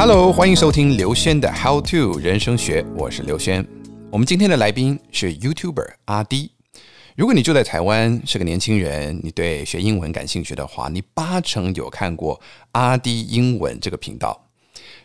Hello，欢迎收听刘轩的《How to 人生学》，我是刘轩。我们今天的来宾是 YouTuber 阿迪。如果你住在台湾，是个年轻人，你对学英文感兴趣的话，你八成有看过阿迪英文这个频道。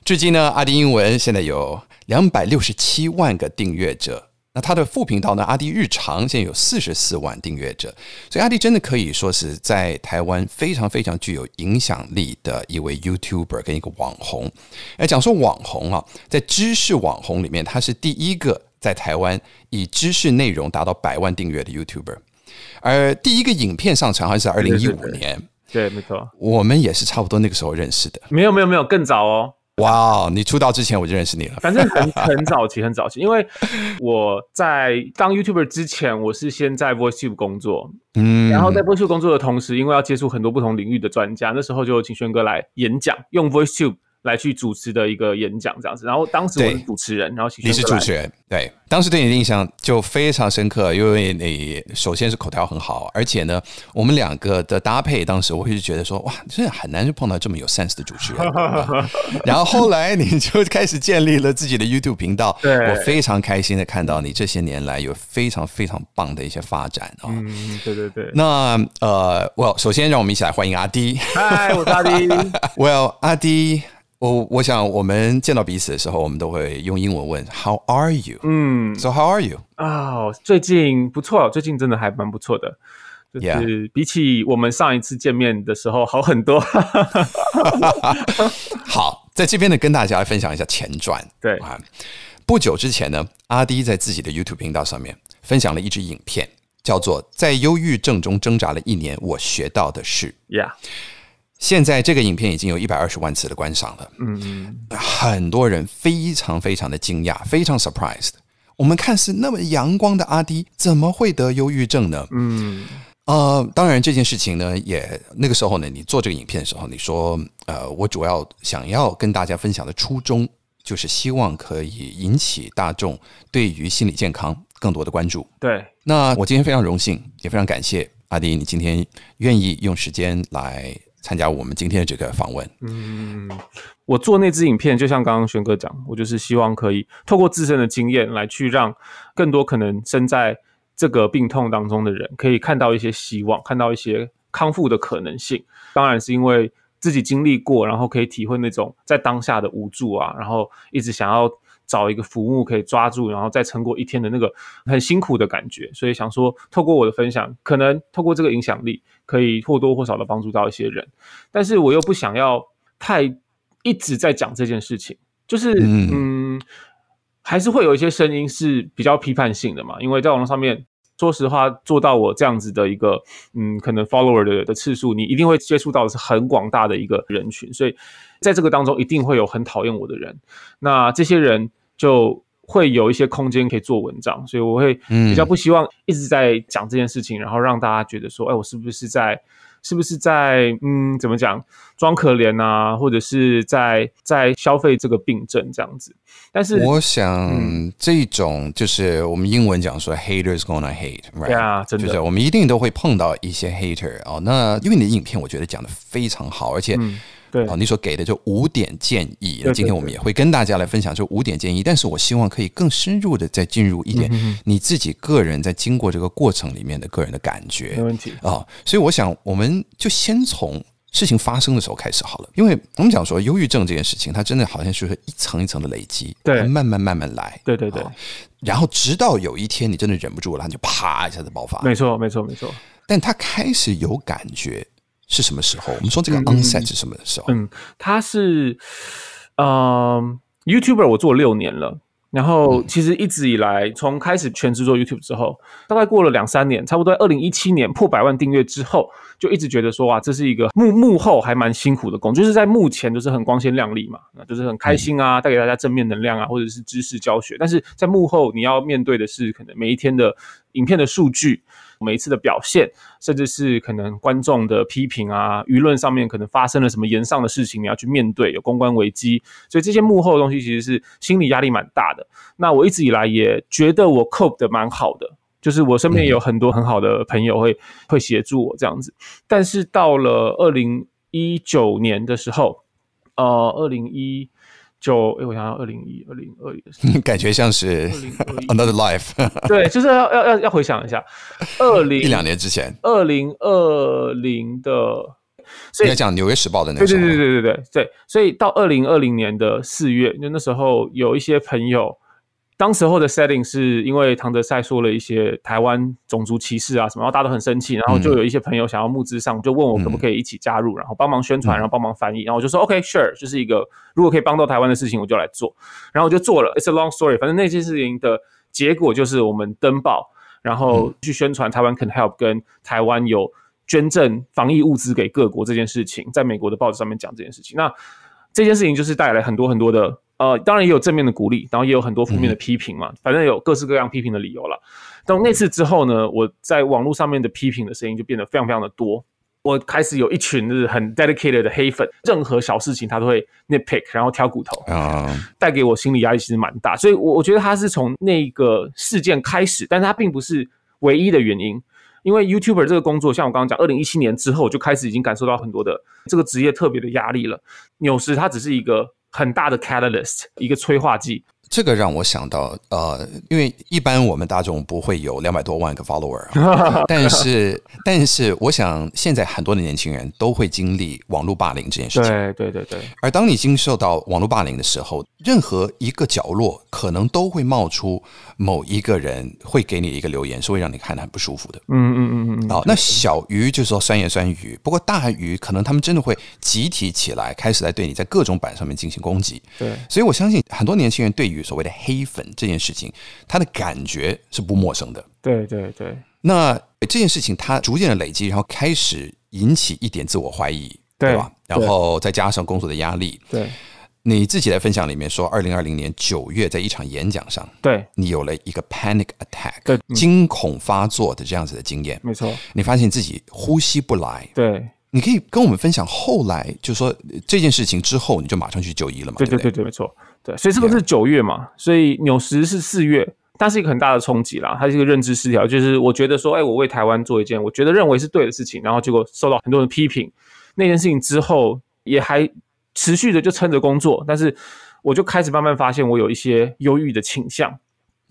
至今呢，阿迪英文现在有两百六十七万个订阅者。那他的副频道呢？阿迪日常现在有四十四万订阅者，所以阿迪真的可以说是在台湾非常非常具有影响力的，一位 YouTuber 跟一个网红。哎，讲说网红啊，在知识网红里面，他是第一个在台湾以知识内容达到百万订阅的 YouTuber，而第一个影片上传好像是二零一五年。对，没错。我们也是差不多那个时候认识的。没有没有没有，更早哦。哇你出道之前我就认识你了，反正很很早期很早期，因为我在当 Youtuber 之前，我是先在 VoiceTube 工作，嗯，然后在 VoiceTube 工作的同时，因为要接触很多不同领域的专家，那时候就请轩哥来演讲，用 VoiceTube。来去主持的一个演讲这样子，然后当时我是主持人，然后你是主持人，对，当时对你的印象就非常深刻，因为你首先是口条很好，而且呢，我们两个的搭配，当时我一直觉得说哇，真的很难就碰到这么有 sense 的主持人。然后后来你就开始建立了自己的 YouTube 频道，我非常开心的看到你这些年来有非常非常棒的一些发展啊。嗯，对对对。那呃，Well，首先让我们一起来欢迎阿迪。嗨，我阿迪。Well，阿迪。我我想我们见到彼此的时候，我们都会用英文问 “How are you？” 嗯，So how are you？啊，最近不错，最近真的还蛮不错的，就是比起我们上一次见面的时候好很多。好，在这边呢，跟大家分享一下前传。对啊，不久之前呢，阿迪在自己的 YouTube 频道上面分享了一支影片，叫做《在忧郁症中挣扎了一年，我学到的事》。Yeah。现在这个影片已经有一百二十万次的观赏了，嗯很多人非常非常的惊讶，非常 surprised。我们看似那么阳光的阿迪，怎么会得忧郁症呢？嗯，呃，当然这件事情呢，也那个时候呢，你做这个影片的时候，你说，呃，我主要想要跟大家分享的初衷，就是希望可以引起大众对于心理健康更多的关注。对，那我今天非常荣幸，也非常感谢阿迪，你今天愿意用时间来。参加我们今天的这个访问。嗯，我做那支影片，就像刚刚轩哥讲，我就是希望可以透过自身的经验来去让更多可能身在这个病痛当中的人，可以看到一些希望，看到一些康复的可能性。当然是因为自己经历过，然后可以体会那种在当下的无助啊，然后一直想要找一个服木可以抓住，然后再撑过一天的那个很辛苦的感觉。所以想说，透过我的分享，可能透过这个影响力。可以或多或少的帮助到一些人，但是我又不想要太一直在讲这件事情，就是嗯，还是会有一些声音是比较批判性的嘛。因为在网络上面，说实话，做到我这样子的一个嗯，可能 follower 的的次数，你一定会接触到的是很广大的一个人群，所以在这个当中一定会有很讨厌我的人，那这些人就。会有一些空间可以做文章，所以我会比较不希望一直在讲这件事情，然后让大家觉得说，哎，我是不是在，是不是在，嗯，怎么讲，装可怜啊，或者是在在消费这个病症这样子。但是我想，这种就是我们英文讲说，hater is gonna hate，对啊，就是我们一定都会碰到一些 hater 啊。那因为你的影片，我觉得讲的非常好，而且。对你所给的就五点建议，今天我们也会跟大家来分享这五点建议。但是我希望可以更深入的再进入一点你自己个人在经过这个过程里面的个人的感觉。没问题啊，所以我想我们就先从事情发生的时候开始好了，因为我们讲说忧郁症这件事情，它真的好像是一层一层的累积，对，慢慢慢慢来，对对对，然后直到有一天你真的忍不住了，它就啪一下子爆发。没错没错没错，但它开始有感觉。是什么时候？我们说这个 onset 是什么时候？嗯，它是，嗯，YouTuber 我做六年了，然后其实一直以来，从开始全职做 YouTube 之后，大概过了两三年，差不多二零一七年破百万订阅之后。就一直觉得说啊，这是一个幕幕后还蛮辛苦的工，就是在幕前就是很光鲜亮丽嘛，那就是很开心啊，带给大家正面能量啊，或者是知识教学。但是在幕后，你要面对的是可能每一天的影片的数据，每一次的表现，甚至是可能观众的批评啊，舆论上面可能发生了什么严上的事情，你要去面对有公关危机。所以这些幕后的东西，其实是心理压力蛮大的。那我一直以来也觉得我 cope 的蛮好的。就是我身边有很多很好的朋友会会协助我这样子，但是到了二零一九年的时候，呃，二零一九，哎，我想要二零一，二零二一，感觉像是 Another Life。对，就是要要要要回想一下，二零 一两年之前，二零二零的，所以讲《纽约时报》的那个，对对对对对对对，所以到二零二零年的四月，就那时候有一些朋友。当时候的 setting 是因为唐德赛说了一些台湾种族歧视啊什么，然后大家都很生气，然后就有一些朋友想要募资上，就问我可不可以一起加入，然后帮忙宣传，然后帮忙翻译，然后我就说 OK sure，就是一个如果可以帮到台湾的事情我就来做，然后我就做了。It's a long story，反正那件事情的结果就是我们登报，然后去宣传台湾 can help 跟台湾有捐赠防疫物资给各国这件事情，在美国的报纸上面讲这件事情，那这件事情就是带来很多很多的。呃，当然也有正面的鼓励，然后也有很多负面的批评嘛，反正有各式各样批评的理由了。到那次之后呢，我在网络上面的批评的声音就变得非常非常的多。我开始有一群是很 dedicated 的黑粉，任何小事情他都会 nitpick，然后挑骨头啊，带给我心理压力其实蛮大。所以，我我觉得他是从那个事件开始，但他并不是唯一的原因。因为 YouTuber 这个工作，像我刚刚讲，二零一七年之后就开始已经感受到很多的这个职业特别的压力了。有时他只是一个。很大的 catalyst，一个催化剂。这个让我想到，呃，因为一般我们大众不会有两百多万个 follower，但是，但是，我想现在很多的年轻人都会经历网络霸凌这件事情。对，对，对，对。而当你经受到网络霸凌的时候，任何一个角落可能都会冒出某一个人会给你一个留言，是会让你看的很不舒服的。嗯嗯嗯嗯。哦，那小鱼就说酸言酸语，不过大鱼可能他们真的会集体起来开始来对你在各种版上面进行攻击。对，所以我相信很多年轻人对于所谓的黑粉这件事情，他的感觉是不陌生的。对对对，那这件事情他逐渐的累积，然后开始引起一点自我怀疑，对吧？然后再加上工作的压力，对。你自己在分享里面说，二零二零年九月在一场演讲上，对，你有了一个 panic attack，惊恐发作的这样子的经验，没错。你发现自己呼吸不来，对。你可以跟我们分享，后来就说这件事情之后，你就马上去就医了嘛？对对对对，没错。对，所以这个是九月嘛，所以纽时是四月，但是一个很大的冲击啦，它是一个认知失调，就是我觉得说，哎，我为台湾做一件我觉得认为是对的事情，然后结果受到很多人批评，那件事情之后，也还持续的就撑着工作，但是我就开始慢慢发现我有一些忧郁的倾向，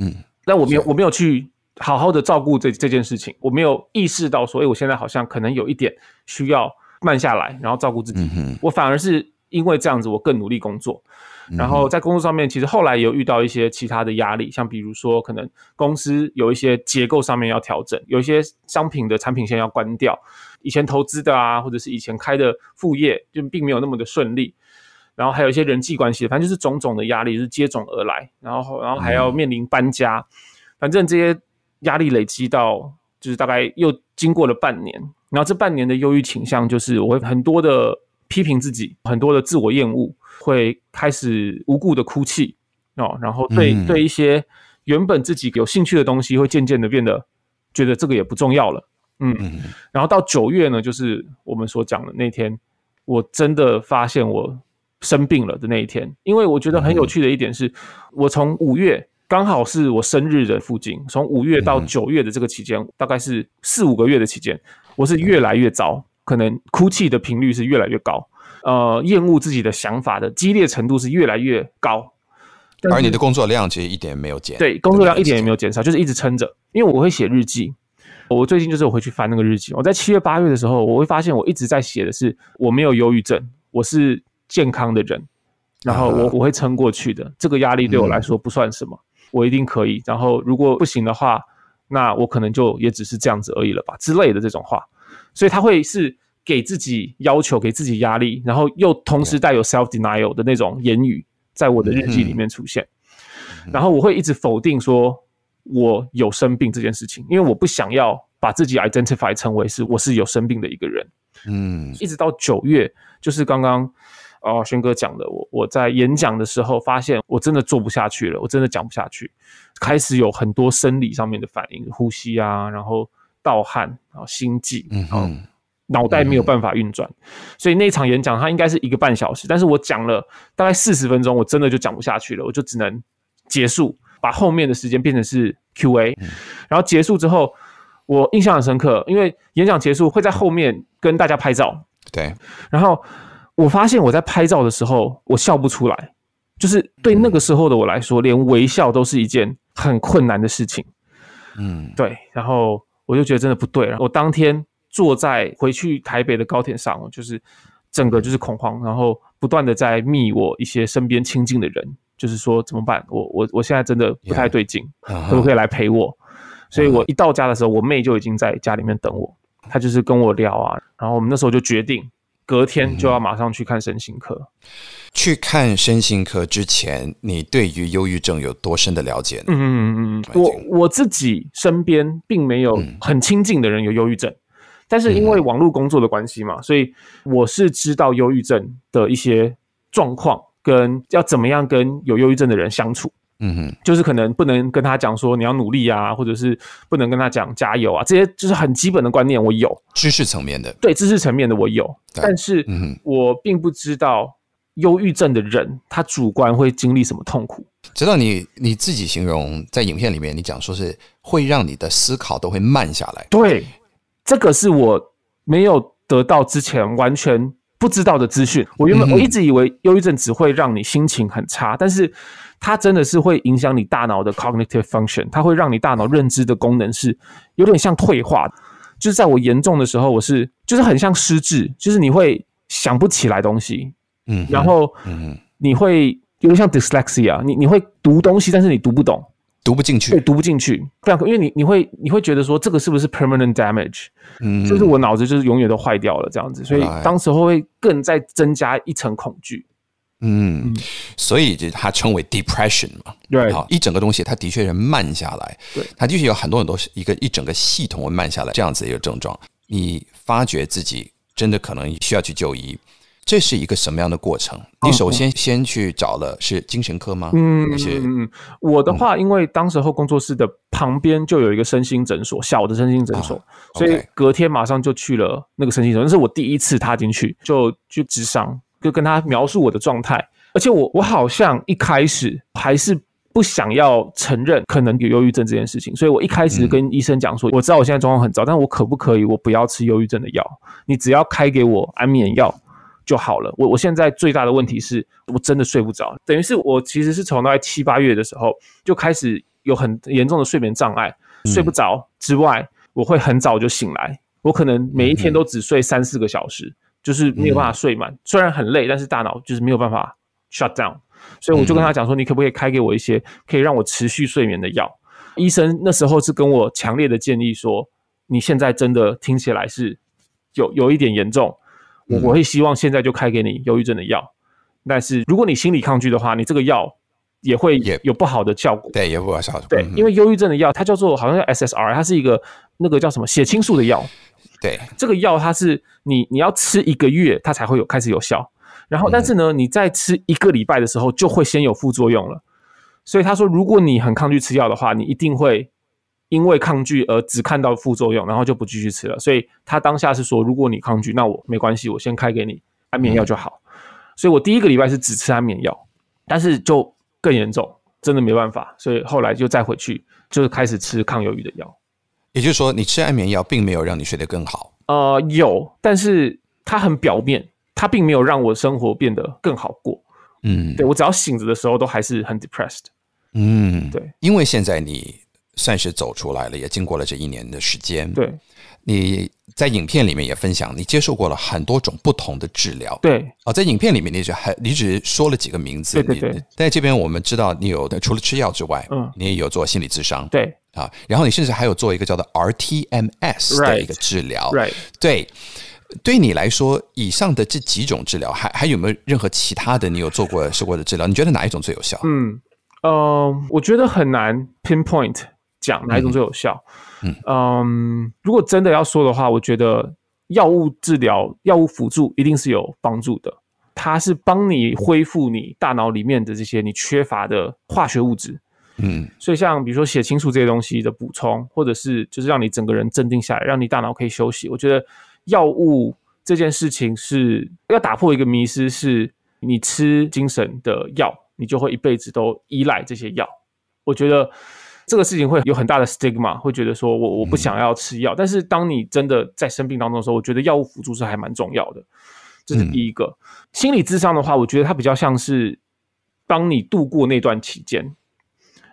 嗯，但我没有我没有去好好的照顾这这件事情，我没有意识到说，哎，我现在好像可能有一点需要慢下来，然后照顾自己，我反而是因为这样子，我更努力工作。然后在工作上面，其实后来有遇到一些其他的压力，像比如说可能公司有一些结构上面要调整，有一些商品的产品线要关掉，以前投资的啊，或者是以前开的副业就并没有那么的顺利，然后还有一些人际关系，反正就是种种的压力就是接踵而来，然后然后还要面临搬家，反正这些压力累积到就是大概又经过了半年，然后这半年的忧郁倾向就是我会很多的批评自己，很多的自我厌恶。会开始无故的哭泣哦，然后对对一些原本自己有兴趣的东西，会渐渐的变得觉得这个也不重要了。嗯，然后到九月呢，就是我们所讲的那天，我真的发现我生病了的那一天。因为我觉得很有趣的一点是，我从五月刚好是我生日的附近，从五月到九月的这个期间，大概是四五个月的期间，我是越来越糟，可能哭泣的频率是越来越高。呃，厌恶自己的想法的激烈程度是越来越高，而你的工作量其实一点也没有减，对，工作量一点也没有减少，就是一直撑着。因为我会写日记，我最近就是我回去翻那个日记，我在七月八月的时候，我会发现我一直在写的是，我没有忧郁症，我是健康的人，然后我我会撑过去的，这个压力对我来说不算什么，我一定可以。然后如果不行的话，那我可能就也只是这样子而已了吧之类的这种话，所以他会是。给自己要求，给自己压力，然后又同时带有 self denial 的那种言语，在我的日记里面出现。然后我会一直否定说，我有生病这件事情，因为我不想要把自己 identify 成为是我是有生病的一个人。嗯，一直到九月，就是刚刚哦，轩哥讲的，我我在演讲的时候发现我真的做不下去了，我真的讲不下去，开始有很多生理上面的反应，呼吸啊，然后盗汗，然后心悸，嗯哼。脑袋没有办法运转，所以那场演讲它应该是一个半小时，但是我讲了大概四十分钟，我真的就讲不下去了，我就只能结束，把后面的时间变成是 Q&A。然后结束之后，我印象很深刻，因为演讲结束会在后面跟大家拍照。对。然后我发现我在拍照的时候，我笑不出来，就是对那个时候的我来说，连微笑都是一件很困难的事情。嗯，对。然后我就觉得真的不对了，我当天。坐在回去台北的高铁上，就是整个就是恐慌，然后不断的在密我一些身边亲近的人，就是说怎么办？我我我现在真的不太对劲，可不可以来陪我？所以我一到家的时候，我妹就已经在家里面等我，她就是跟我聊啊。然后我们那时候就决定隔天就要马上去看身心科。去看身心科之前，你对于忧郁症有多深的了解？嗯嗯嗯，我我自己身边并没有很亲近的人有忧郁症。但是因为网络工作的关系嘛，所以我是知道忧郁症的一些状况，跟要怎么样跟有忧郁症的人相处。嗯哼，就是可能不能跟他讲说你要努力啊，或者是不能跟他讲加油啊，这些就是很基本的观念，我有知识层面的，对知识层面的我有，但是我并不知道忧郁症的人他主观会经历什么痛苦。直到你你自己形容在影片里面，你讲说是会让你的思考都会慢下来，对。这个是我没有得到之前完全不知道的资讯。我原本我一直以为忧郁症只会让你心情很差，但是它真的是会影响你大脑的 cognitive function，它会让你大脑认知的功能是有点像退化就是在我严重的时候，我是就是很像失智，就是你会想不起来东西，嗯，然后嗯，你会有点像 dyslexia，你你会读东西，但是你读不懂。读不进去，对，读不进去，非常，因为你你会你会觉得说这个是不是 permanent damage？嗯，就是我脑子就是永远都坏掉了这样子，所以当时候会更再增加一层恐惧。嗯，所以就它称为 depression 嘛，对，好一整个东西，它的确是慢下来，对，它的确有很多很多一个一整个系统会慢下来，这样子一个症状，你发觉自己真的可能需要去就医。这是一个什么样的过程？你首先先去找了是精神科吗？嗯嗯嗯。我的话，因为当时候工作室的旁边就有一个身心诊所，小的身心诊所，所以隔天马上就去了那个身心诊所，那是我第一次踏进去，就就治伤，就跟他描述我的状态。而且我我好像一开始还是不想要承认可能有忧郁症这件事情，所以我一开始跟医生讲说，我知道我现在状况很糟，但我可不可以我不要吃忧郁症的药，你只要开给我安眠药。就好了。我我现在最大的问题是我真的睡不着，等于是我其实是从大概七八月的时候就开始有很严重的睡眠障碍，睡不着之外，我会很早就醒来，我可能每一天都只睡三四个小时，就是没有办法睡满。虽然很累，但是大脑就是没有办法 shut down。所以我就跟他讲说，你可不可以开给我一些可以让我持续睡眠的药？医生那时候是跟我强烈的建议说，你现在真的听起来是有有一点严重。我我会希望现在就开给你忧郁症的药，但是如果你心理抗拒的话，你这个药也会也有不好的效果。对，也有不好的效果。对，因为忧郁症的药，它叫做好像叫 s s r 它是一个那个叫什么血清素的药。对，这个药它是你你要吃一个月，它才会有开始有效。然后，但是呢，你再吃一个礼拜的时候，就会先有副作用了。所以他说，如果你很抗拒吃药的话，你一定会。因为抗拒而只看到副作用，然后就不继续吃了。所以他当下是说：“如果你抗拒，那我没关系，我先开给你安眠药就好。”所以，我第一个礼拜是只吃安眠药，但是就更严重，真的没办法。所以后来就再回去，就开始吃抗忧郁的药。也就是说，你吃安眠药并没有让你睡得更好。呃，有，但是它很表面，它并没有让我生活变得更好过。嗯，对我只要醒着的时候都还是很 depressed。嗯，对，因为现在你。算是走出来了，也经过了这一年的时间。对，你在影片里面也分享，你接受过了很多种不同的治疗。对，哦，在影片里面你只还你只说了几个名字。对对对。这边我们知道你有的除了吃药之外，嗯，你也有做心理咨商。对，啊，然后你甚至还有做一个叫做 RTMS 的一个治疗。对，对。对你来说，以上的这几种治疗，还还有没有任何其他的你有做过、试过的治疗？你觉得哪一种最有效？嗯嗯，我觉得很难 pinpoint。讲哪一种最有效？嗯，如果真的要说的话，我觉得药物治疗、药物辅助一定是有帮助的。它是帮你恢复你大脑里面的这些你缺乏的化学物质。嗯，所以像比如说写清楚这些东西的补充，或者是就是让你整个人镇定下来，让你大脑可以休息。我觉得药物这件事情是要打破一个迷失，是你吃精神的药，你就会一辈子都依赖这些药。我觉得。这个事情会有很大的 stigma，会觉得说我我不想要吃药。但是当你真的在生病当中的时候，我觉得药物辅助是还蛮重要的。这是第一个。心理智商的话，我觉得它比较像是帮你度过那段期间。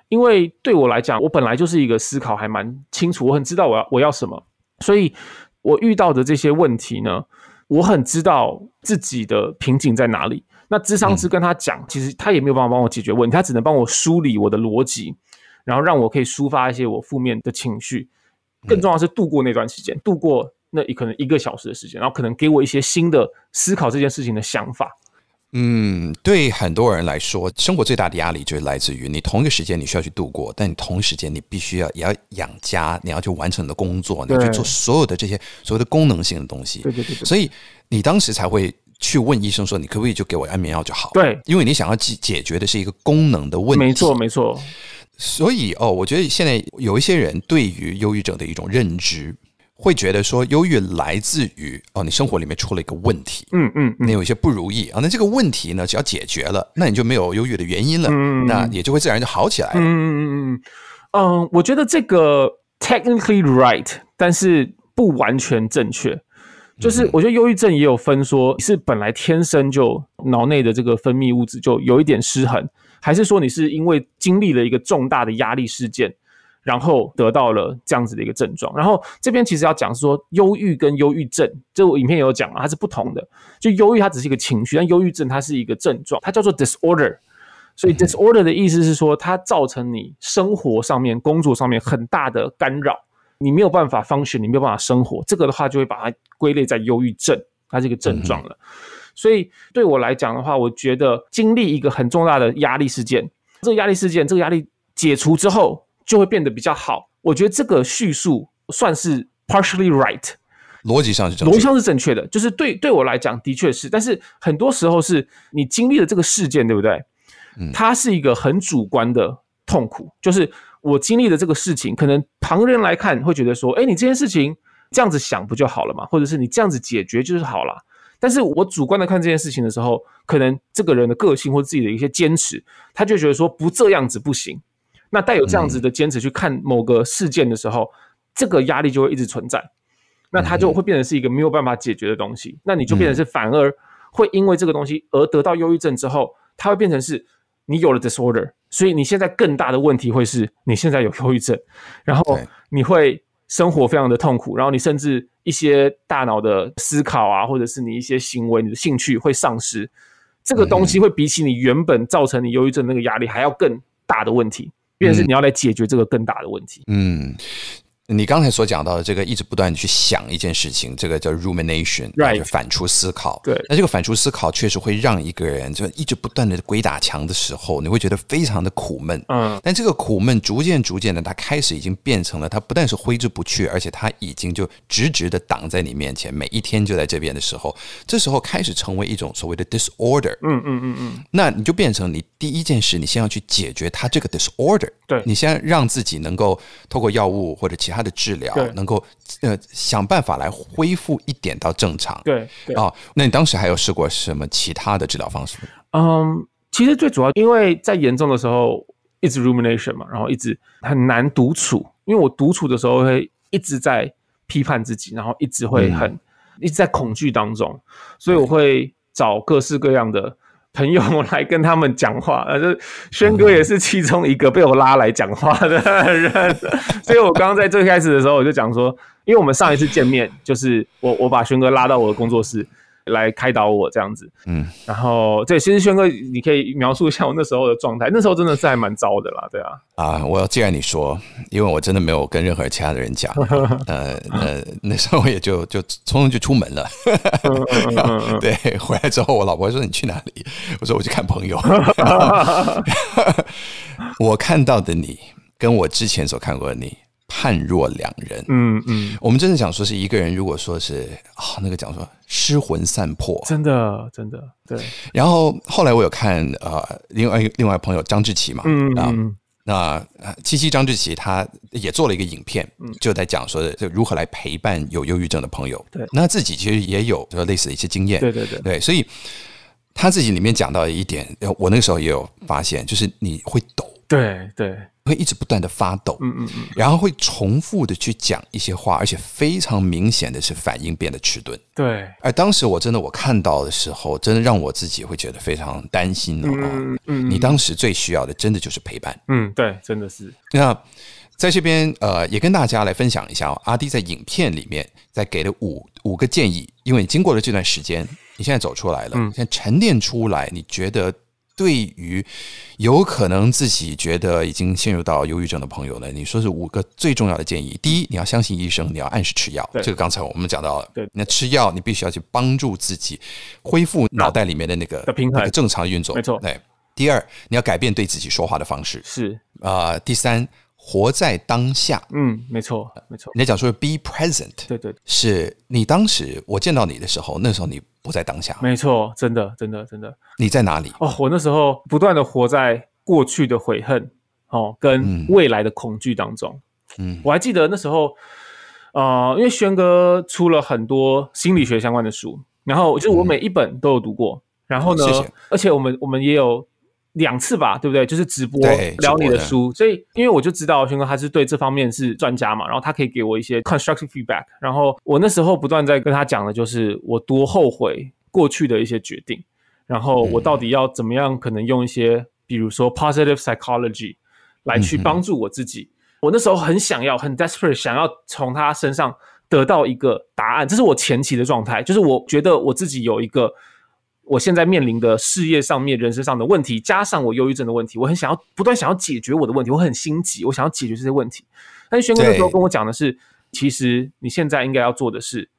因为对我来讲，我本来就是一个思考还蛮清楚，我很知道我要我要什么，所以我遇到的这些问题呢，我很知道自己的瓶颈在哪里。那智商是跟他讲，其实他也没有办法帮我解决问题，他只能帮我梳理我的逻辑。然后让我可以抒发一些我负面的情绪，更重要是度过那段时间，度过那可能一个小时的时间，然后可能给我一些新的思考这件事情的想法。嗯，对很多人来说，生活最大的压力就是来自于你同一个时间你需要去度过，但你同时间你必须要也要养家，你要去完成的工作，你要去做所有的这些所谓的功能性的东西。对对对。所以你当时才会去问医生说：“你可不可以就给我安眠药就好？”对，因为你想要解解决的是一个功能的问题。没错，没错。所以哦，我觉得现在有一些人对于忧郁症的一种认知，会觉得说忧郁来自于哦，你生活里面出了一个问题，嗯嗯，你有一些不如意啊，那这个问题呢只要解决了，那你就没有忧郁的原因了，那也就会自然就好起来。嗯嗯嗯嗯，嗯，我觉得这个 technically right，但是不完全正确。就是我觉得忧郁症也有分，说是本来天生就脑内的这个分泌物质就有一点失衡。还是说你是因为经历了一个重大的压力事件，然后得到了这样子的一个症状。然后这边其实要讲是说，忧郁跟忧郁症，这我影片有讲啊，它是不同的。就忧郁它只是一个情绪，但忧郁症它是一个症状，它叫做 disorder。所以 disorder 的意思是说，它造成你生活上面、工作上面很大的干扰，你没有办法 function，你没有办法生活。这个的话就会把它归类在忧郁症，它是一个症状了。所以对我来讲的话，我觉得经历一个很重大的压力事件，这个压力事件，这个压力解除之后，就会变得比较好。我觉得这个叙述算是 partially right，逻辑上是正逻辑上是正确的，就是对对我来讲的确是。但是很多时候是，你经历了这个事件，对不对？它是一个很主观的痛苦，就是我经历的这个事情，可能旁人来看会觉得说：“哎，你这件事情这样子想不就好了嘛？或者是你这样子解决就是好了。”但是我主观的看这件事情的时候，可能这个人的个性或自己的一些坚持，他就觉得说不这样子不行。那带有这样子的坚持去看某个事件的时候，这个压力就会一直存在。那他就会变成是一个没有办法解决的东西。那你就变成是反而会因为这个东西而得到忧郁症之后，他会变成是你有了 disorder。所以你现在更大的问题会是你现在有忧郁症，然后你会生活非常的痛苦，然后你甚至。一些大脑的思考啊，或者是你一些行为、你的兴趣会丧失，这个东西会比起你原本造成你忧郁症那个压力还要更大的问题，便是你要来解决这个更大的问题。嗯。你刚才所讲到的这个，一直不断的去想一件事情，这个叫 rumination，就反刍思考。对。那这个反刍思考确实会让一个人就一直不断的鬼打墙的时候，你会觉得非常的苦闷。嗯。但这个苦闷逐渐逐渐的，它开始已经变成了，它不但是挥之不去，而且它已经就直直的挡在你面前，每一天就在这边的时候，这时候开始成为一种所谓的 disorder。嗯嗯嗯嗯。那你就变成你第一件事，你先要去解决它这个 disorder。对。你先让自己能够透过药物或者其他。他的治疗能够呃想办法来恢复一点到正常对啊，那你当时还有试过什么其他的治疗方式？嗯，其实最主要因为在严重的时候一直 rumination 嘛，然后一直很难独处，因为我独处的时候会一直在批判自己，然后一直会很一直在恐惧当中，所以我会找各式各样的。朋友来跟他们讲话，呃，是轩哥也是其中一个被我拉来讲话的人，所以我刚刚在最开始的时候我就讲说，因为我们上一次见面就是我我把轩哥拉到我的工作室。来开导我这样子，嗯，然后对，其实轩哥，你可以描述一下我那时候的状态，那时候真的是还蛮糟的啦，对啊，啊，我要然你说，因为我真的没有跟任何其他的人讲，呃呃，那时候也就就匆匆就出门了，对，回来之后我老婆说你去哪里，我说我去看朋友，我看到的你跟我之前所看过的你。判若两人。嗯嗯，我们真的讲说是一个人如果说是啊，那个讲说失魂散魄，真的真的对。然后后来我有看呃，另外另外朋友张志奇嘛，啊，那七夕张志奇他也做了一个影片，就在讲说的如何来陪伴有忧郁症的朋友。对，那自己其实也有类似的一些经验。对对对，对，所以他自己里面讲到一点，我那个时候也有发现，就是你会抖。对对，会一直不断的发抖，嗯嗯嗯，然后会重复的去讲一些话，而且非常明显的是反应变得迟钝。对，而当时我真的我看到的时候，真的让我自己会觉得非常担心哦。嗯嗯你当时最需要的真的就是陪伴。嗯，对，真的是。那在这边，呃，也跟大家来分享一下，阿迪在影片里面在给了五五个建议，因为经过了这段时间，你现在走出来了，嗯，现在沉淀出来，你觉得？对于有可能自己觉得已经陷入到忧郁症的朋友呢，你说是五个最重要的建议：第一，你要相信医生，你要按时吃药，这个刚才我们讲到了；对，那吃药你必须要去帮助自己恢复脑袋里面的那个平衡、正常运作，没错。对。第二，你要改变对自己说话的方式，是啊。第三，活在当下，嗯，没错，没错。人家讲说 “be present”，对对，是你当时我见到你的时候，那时候你。不在当下，没错，真的，真的，真的。你在哪里？哦，我那时候不断的活在过去的悔恨，哦，跟未来的恐惧当中。嗯，我还记得那时候，呃，因为轩哥出了很多心理学相关的书，然后就是我每一本都有读过。然后呢，而且我们我们也有。两次吧，对不对？就是直播聊你的书，所以因为我就知道轩哥他是对这方面是专家嘛，然后他可以给我一些 constructive feedback。然后我那时候不断在跟他讲的就是我多后悔过去的一些决定，然后我到底要怎么样可能用一些比如说 positive psychology 来去帮助我自己。我那时候很想要，很 desperate 想要从他身上得到一个答案。这是我前期的状态，就是我觉得我自己有一个。我现在面临的事业上面、人身上的问题，加上我忧郁症的问题，我很想要不断想要解决我的问题，我很心急，我想要解决这些问题。但是轩哥那时候跟我讲的是，其实你现在应该要做的是，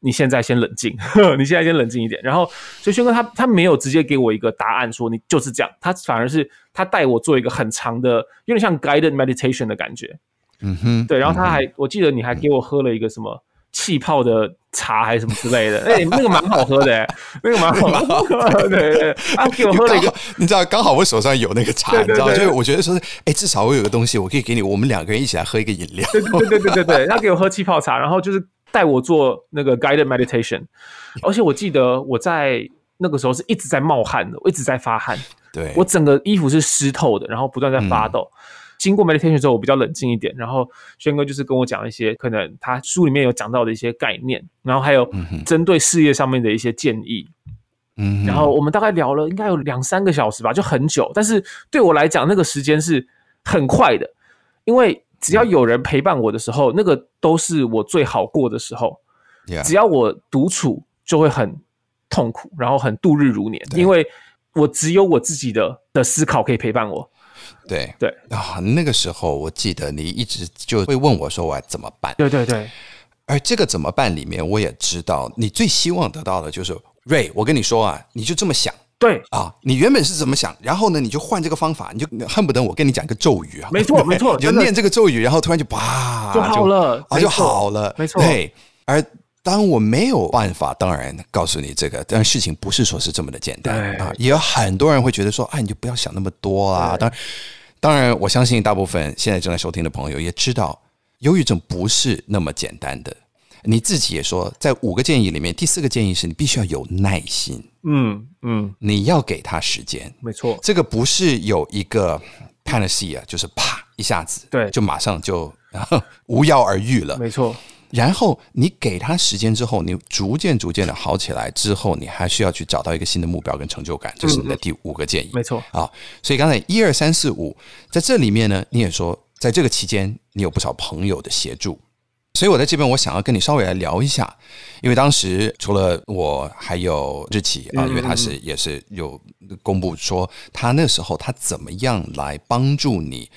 你现在先冷静，你现在先冷静一点。然后，所以轩哥他他没有直接给我一个答案说你就是这样，他反而是他带我做一个很长的，有点像 guided meditation 的感觉。嗯哼，对。然后他还，我记得你还给我喝了一个什么？气泡的茶还是什么之类的，哎，那个蛮好喝的，哎，那个蛮好。喝的。对 对，他给我喝了一个，你知道，刚好我手上有那个茶，你知道，就是我觉得说是，哎，至少我有个东西，我可以给你，我们两个人一起来喝一个饮料。对对对对对对，他给我喝气泡茶，然后就是带我做那个 guided meditation，而且我记得我在那个时候是一直在冒汗的，一直在发汗。对，我整个衣服是湿透的，然后不断在发抖。经过 meditation 之后，我比较冷静一点。然后轩哥就是跟我讲一些可能他书里面有讲到的一些概念，然后还有针对事业上面的一些建议。嗯。然后我们大概聊了应该有两三个小时吧，就很久。但是对我来讲，那个时间是很快的，因为只要有人陪伴我的时候，那个都是我最好过的时候。只要我独处，就会很痛苦，然后很度日如年，因为我只有我自己的的思考可以陪伴我。对对啊，那个时候我记得你一直就会问我说我怎么办？对对对，而这个怎么办里面，我也知道你最希望得到的就是瑞。我跟你说啊，你就这么想，对啊，你原本是怎么想，然后呢，你就换这个方法，你就恨不得我跟你讲一个咒语啊，没错没 错，你就念这个咒语，然后突然就啪就好了，啊就好了，没错对，而。当我没有办法，当然告诉你这个，但事情不是说是这么的简单啊！也有很多人会觉得说：“哎，你就不要想那么多啊！”当然，当然，我相信大部分现在正在收听的朋友也知道，忧郁症不是那么简单的。你自己也说，在五个建议里面，第四个建议是你必须要有耐心。嗯嗯，你要给他时间。没错，这个不是有一个 panacea，就是啪一下子，对，就马上就无药而愈了。没错。然后你给他时间之后，你逐渐逐渐的好起来之后，你还需要去找到一个新的目标跟成就感，这是你的第五个建议。没错啊，所以刚才一二三四五在这里面呢，你也说在这个期间你有不少朋友的协助，所以我在这边我想要跟你稍微来聊一下，因为当时除了我还有日企啊，因为他是也是有公布说他那时候他怎么样来帮助你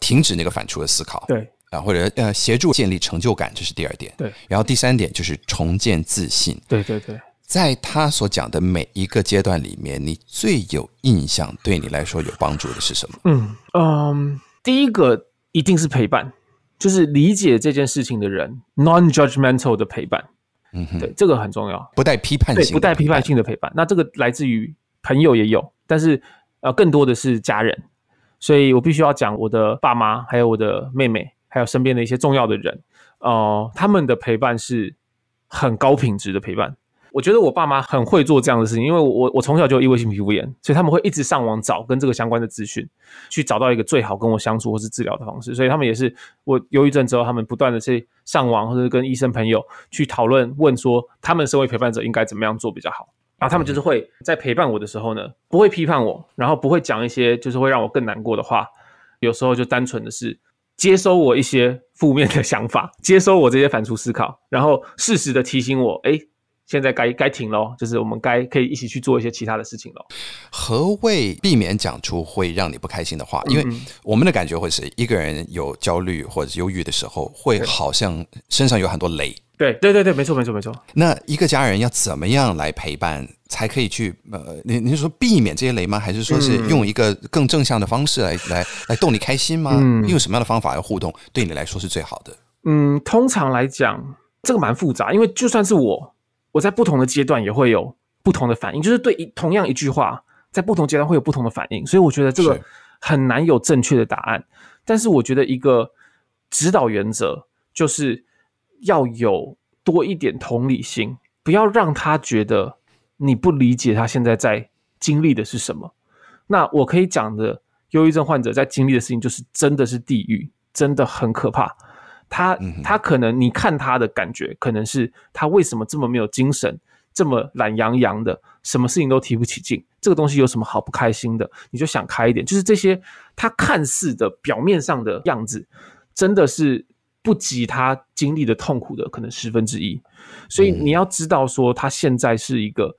停止那个反刍的思考。对。啊，或者呃，协助建立成就感，这是第二点。对，然后第三点就是重建自信。对对对，在他所讲的每一个阶段里面，你最有印象，对你来说有帮助的是什么？嗯嗯，第一个一定是陪伴，就是理解这件事情的人，non-judgmental 的陪伴。嗯，对，这个很重要，不带批判，对，不带批判性的陪伴。那这个来自于朋友也有，但是呃，更多的是家人，所以我必须要讲我的爸妈，还有我的妹妹。还有身边的一些重要的人，哦，他们的陪伴是很高品质的陪伴。我觉得我爸妈很会做这样的事情，因为我我从小就异位性皮肤炎，所以他们会一直上网找跟这个相关的资讯，去找到一个最好跟我相处或是治疗的方式。所以他们也是我忧郁症之后，他们不断的去上网或者跟医生朋友去讨论，问说他们身为陪伴者应该怎么样做比较好。然后他们就是会在陪伴我的时候呢，不会批判我，然后不会讲一些就是会让我更难过的话。有时候就单纯的是。接收我一些负面的想法，接收我这些反刍思考，然后适时的提醒我，哎，现在该该停咯，就是我们该可以一起去做一些其他的事情咯。何谓避免讲出会让你不开心的话？因为我们的感觉会是一个人有焦虑或者忧郁的时候，会好像身上有很多雷。对对对对，没错没错没错。那一个家人要怎么样来陪伴，才可以去呃，您您说避免这些雷吗？还是说是用一个更正向的方式来来来逗你开心吗？用什么样的方法来互动，对你来说是最好的？嗯，通常来讲，这个蛮复杂，因为就算是我，我在不同的阶段也会有不同的反应，就是对同样一句话，在不同阶段会有不同的反应，所以我觉得这个很难有正确的答案。但是我觉得一个指导原则就是。要有多一点同理心，不要让他觉得你不理解他现在在经历的是什么。那我可以讲的，忧郁症患者在经历的事情，就是真的是地狱，真的很可怕。他他可能你看他的感觉，可能是他为什么这么没有精神，这么懒洋洋的，什么事情都提不起劲。这个东西有什么好不开心的？你就想开一点，就是这些他看似的表面上的样子，真的是。不及他经历的痛苦的可能十分之一，所以你要知道，说他现在是一个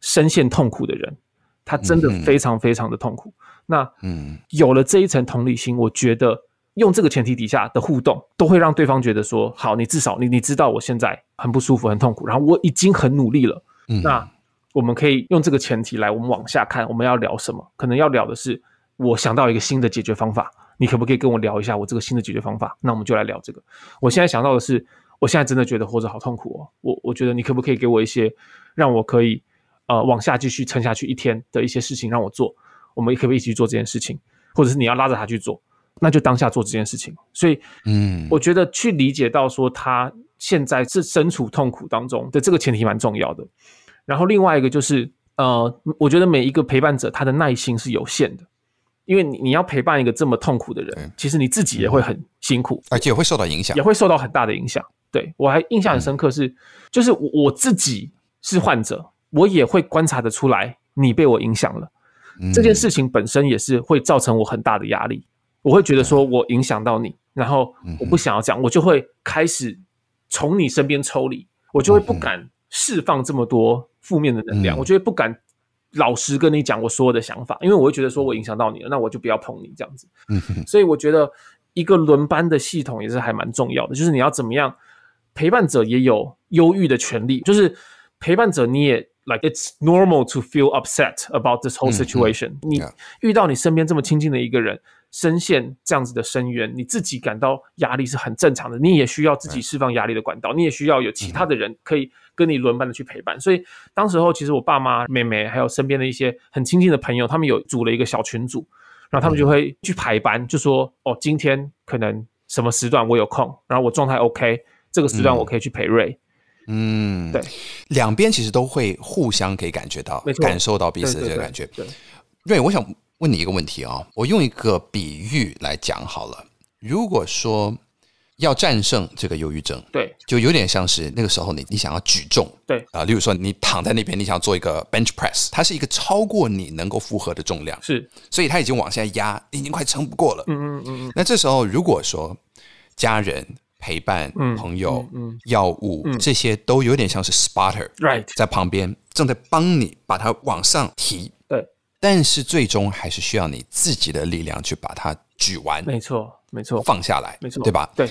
深陷痛苦的人，他真的非常非常的痛苦。那，嗯，有了这一层同理心，我觉得用这个前提底下的互动，都会让对方觉得说，好，你至少你你知道我现在很不舒服、很痛苦，然后我已经很努力了。那我们可以用这个前提来，我们往下看，我们要聊什么？可能要聊的是，我想到一个新的解决方法。你可不可以跟我聊一下我这个新的解决方法？那我们就来聊这个。我现在想到的是，我现在真的觉得活着好痛苦哦。我我觉得你可不可以给我一些，让我可以，呃，往下继续撑下去一天的一些事情让我做。我们可不可以一起去做这件事情？或者是你要拉着他去做，那就当下做这件事情。所以，嗯，我觉得去理解到说他现在是身处痛苦当中的这个前提蛮重要的。然后另外一个就是，呃，我觉得每一个陪伴者他的耐心是有限的。因为你你要陪伴一个这么痛苦的人，其实你自己也会很辛苦，而且会受到影响，也会受到很大的影响。对我还印象很深刻是，就是我自己是患者，我也会观察的出来，你被我影响了，这件事情本身也是会造成我很大的压力。我会觉得说我影响到你，然后我不想要讲，我就会开始从你身边抽离，我就会不敢释放这么多负面的能量，我就得不敢。老实跟你讲，我所有的想法，因为我会觉得说我影响到你了，那我就不要碰你这样子。嗯哼，所以我觉得一个轮班的系统也是还蛮重要的，就是你要怎么样，陪伴者也有忧郁的权利，就是陪伴者你也 like it's normal to feel upset about this whole situation。你遇到你身边这么亲近的一个人。深陷这样子的深渊，你自己感到压力是很正常的。你也需要自己释放压力的管道，你也需要有其他的人可以跟你轮班的去陪伴。所以当时候，其实我爸妈、妹妹还有身边的一些很亲近的朋友，他们有组了一个小群组，然后他们就会去排班，就说：“哦，今天可能什么时段我有空，然后我状态 OK，这个时段我可以去陪瑞。”嗯，对，两边其实都会互相可以感觉到，感受到彼此的这个感觉。对，瑞，我想。问你一个问题啊，我用一个比喻来讲好了。如果说要战胜这个忧郁症，对，就有点像是那个时候你你想要举重，对啊，例如说你躺在那边，你想要做一个 bench press，它是一个超过你能够负荷的重量，是，所以它已经往下压，已经快撑不过了。嗯嗯嗯。那这时候如果说家人陪伴、朋友、药物这些都有点像是 spotter，right，在旁边正在帮你把它往上提。但是最终还是需要你自己的力量去把它举完，没错，没错，放下来，没错，对吧？对，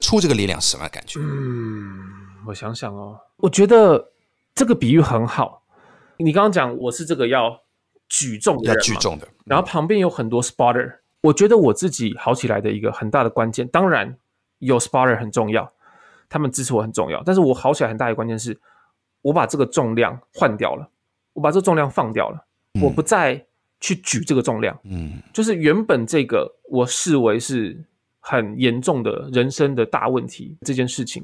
出这个力量什么感觉？嗯，我想想哦，我觉得这个比喻很好。你刚刚讲我是这个要举重的要举重的，然后旁边有很多 spotter。我觉得我自己好起来的一个很大的关键，当然有 spotter 很重要，他们支持我很重要。但是我好起来很大的关键是我把这个重量换掉了，我把这个重量放掉了。我不再去举这个重量，嗯，就是原本这个我视为是很严重的人生的大问题这件事情，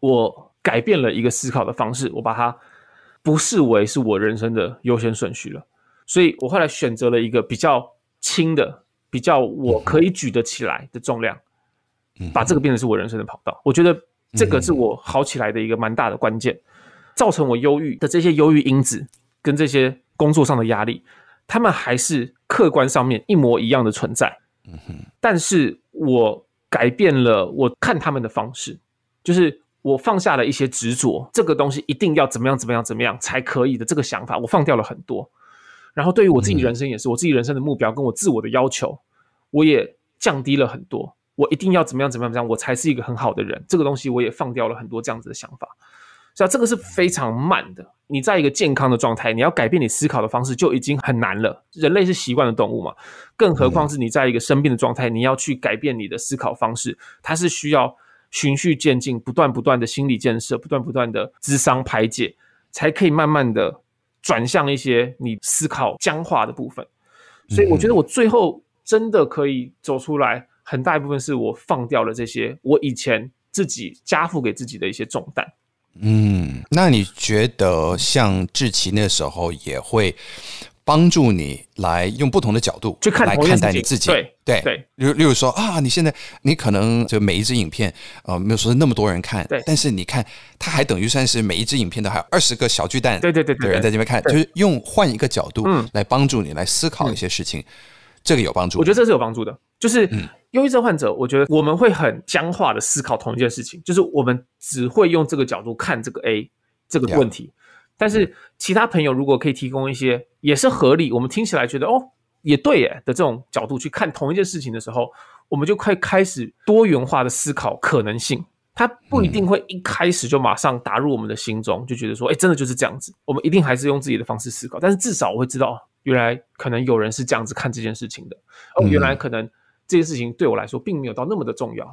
我改变了一个思考的方式，我把它不视为是我人生的优先顺序了。所以，我后来选择了一个比较轻的、比较我可以举得起来的重量，把这个变成是我人生的跑道。我觉得这个是我好起来的一个蛮大的关键，造成我忧郁的这些忧郁因子跟这些。工作上的压力，他们还是客观上面一模一样的存在。嗯哼，但是我改变了我看他们的方式，就是我放下了一些执着，这个东西一定要怎么样怎么样怎么样才可以的这个想法，我放掉了很多。然后对于我自己人生也是，我自己人生的目标跟我自我的要求，我也降低了很多。我一定要怎么样怎么样怎么样，我才是一个很好的人，这个东西我也放掉了很多这样子的想法。是啊，这个是非常慢的。你在一个健康的状态，你要改变你思考的方式就已经很难了。人类是习惯的动物嘛，更何况是你在一个生病的状态，你要去改变你的思考方式，它是需要循序渐进、不断不断的心理建设、不断不断的智商排解，才可以慢慢的转向一些你思考僵化的部分。所以，我觉得我最后真的可以走出来，很大一部分是我放掉了这些我以前自己加负给自己的一些重担。嗯，那你觉得像志奇那时候也会帮助你来用不同的角度来看看待你自己？对对对。例例如说啊，你现在你可能就每一只影片呃，没有说那么多人看，对。但是你看，它还等于算是每一只影片都还有二十个小巨蛋，对对对，有人在这边看，就是用换一个角度来帮助你来思考一些事情，这个有帮助。我觉得这是有帮助的，就是嗯。忧郁症患者，我觉得我们会很僵化的思考同一件事情，就是我们只会用这个角度看这个 A 这个问题。但是其他朋友如果可以提供一些也是合理，我们听起来觉得哦也对耶的这种角度去看同一件事情的时候，我们就会开始多元化的思考可能性。他不一定会一开始就马上打入我们的心中，就觉得说哎真的就是这样子。我们一定还是用自己的方式思考，但是至少我会知道，原来可能有人是这样子看这件事情的。哦，原来可能。这件事情对我来说并没有到那么的重要，